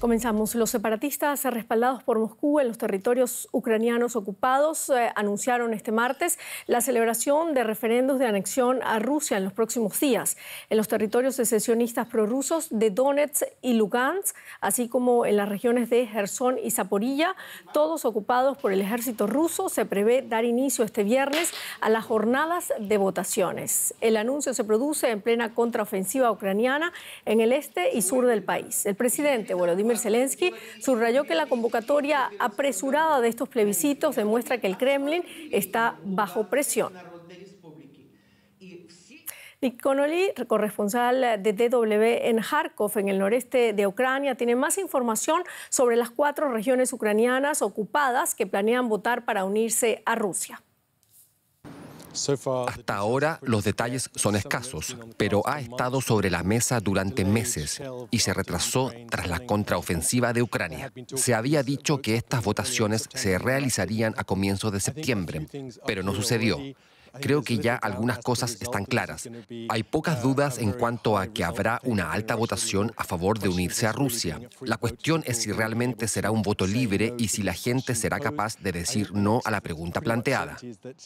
Comenzamos. Los separatistas respaldados por Moscú en los territorios ucranianos ocupados eh, anunciaron este martes la celebración de referendos de anexión a Rusia en los próximos días en los territorios secesionistas prorrusos de Donetsk y Lugansk, así como en las regiones de Gerson y Zaporilla, todos ocupados por el ejército ruso. Se prevé dar inicio este viernes a las jornadas de votaciones. El anuncio se produce en plena contraofensiva ucraniana en el este y sur del país. El presidente Volodymyr Volodymyr subrayó que la convocatoria apresurada de estos plebiscitos demuestra que el Kremlin está bajo presión. Nick Connolly, corresponsal de DW en Kharkov, en el noreste de Ucrania, tiene más información sobre las cuatro regiones ucranianas ocupadas que planean votar para unirse a Rusia. Hasta ahora los detalles son escasos, pero ha estado sobre la mesa durante meses y se retrasó tras la contraofensiva de Ucrania. Se había dicho que estas votaciones se realizarían a comienzos de septiembre, pero no sucedió. Creo que ya algunas cosas están claras. Hay pocas dudas en cuanto a que habrá una alta votación a favor de unirse a Rusia. La cuestión es si realmente será un voto libre y si la gente será capaz de decir no a la pregunta planteada.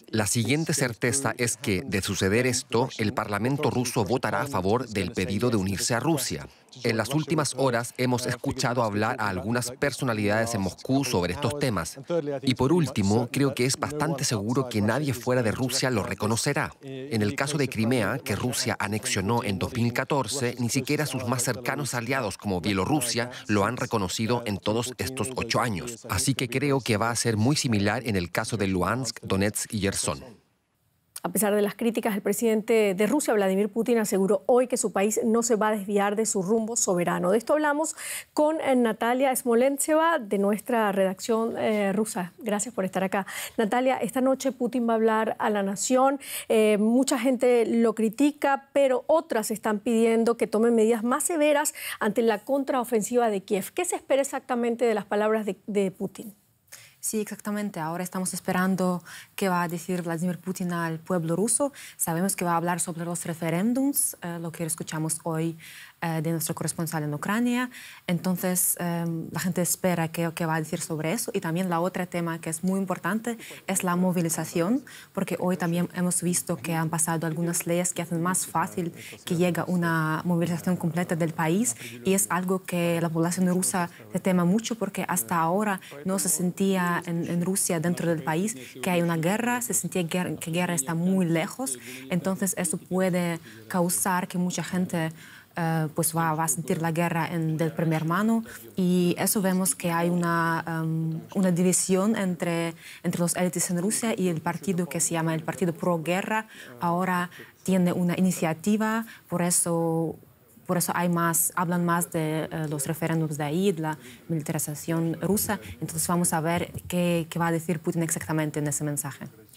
La siguiente certeza es que, de suceder esto, el Parlamento ruso votará a favor del pedido de unirse a Rusia. En las últimas horas hemos escuchado hablar a algunas personalidades en Moscú sobre estos temas. Y por último, creo que es bastante seguro que nadie fuera de Rusia lo reconocerá. Eh, en el caso de Crimea, que Rusia anexionó en 2014, ni siquiera sus más cercanos aliados como Bielorrusia lo han reconocido en todos estos ocho años. Así que creo que va a ser muy similar en el caso de Luhansk, Donetsk y Yersón. A pesar de las críticas, el presidente de Rusia, Vladimir Putin, aseguró hoy que su país no se va a desviar de su rumbo soberano. De esto hablamos con eh, Natalia Smolentseva de nuestra redacción eh, rusa. Gracias por estar acá. Natalia, esta noche Putin va a hablar a la nación. Eh, mucha gente lo critica, pero otras están pidiendo que tomen medidas más severas ante la contraofensiva de Kiev. ¿Qué se espera exactamente de las palabras de Putin? Sí, exactamente. Ahora estamos esperando qué va a decir Vladimir Putin al pueblo ruso. Sabemos que va a hablar sobre los referéndums, eh, lo que escuchamos hoy eh, de nuestro corresponsal en Ucrania. Entonces, em, la gente espera qué, va a decir sobre eso. Y también la otra tema que es muy importante es la movilización, porque hoy también hemos visto que han pasado algunas leyes que hacen más fácil que llegue una movilización completa del país. Y es algo que la población rusa se tema mucho porque hasta ahora no se sentía en, Rusia, dentro del país, que hay una guerra, se sentía que, que guerra está muy lejos, entonces eso puede causar que mucha gente eh, pues va, a sentir la guerra en, del primer mano y eso vemos que hay una, em, una división entre, entre los élites en Rusia y el partido que se llama el Partido Pro Guerra ahora tiene una iniciativa, por eso por eso hay más, hablan más de eh, los referéndums de ahí, de la militarización rusa. Entonces vamos a ver qué va a decir Putin exactamente en ese mensaje.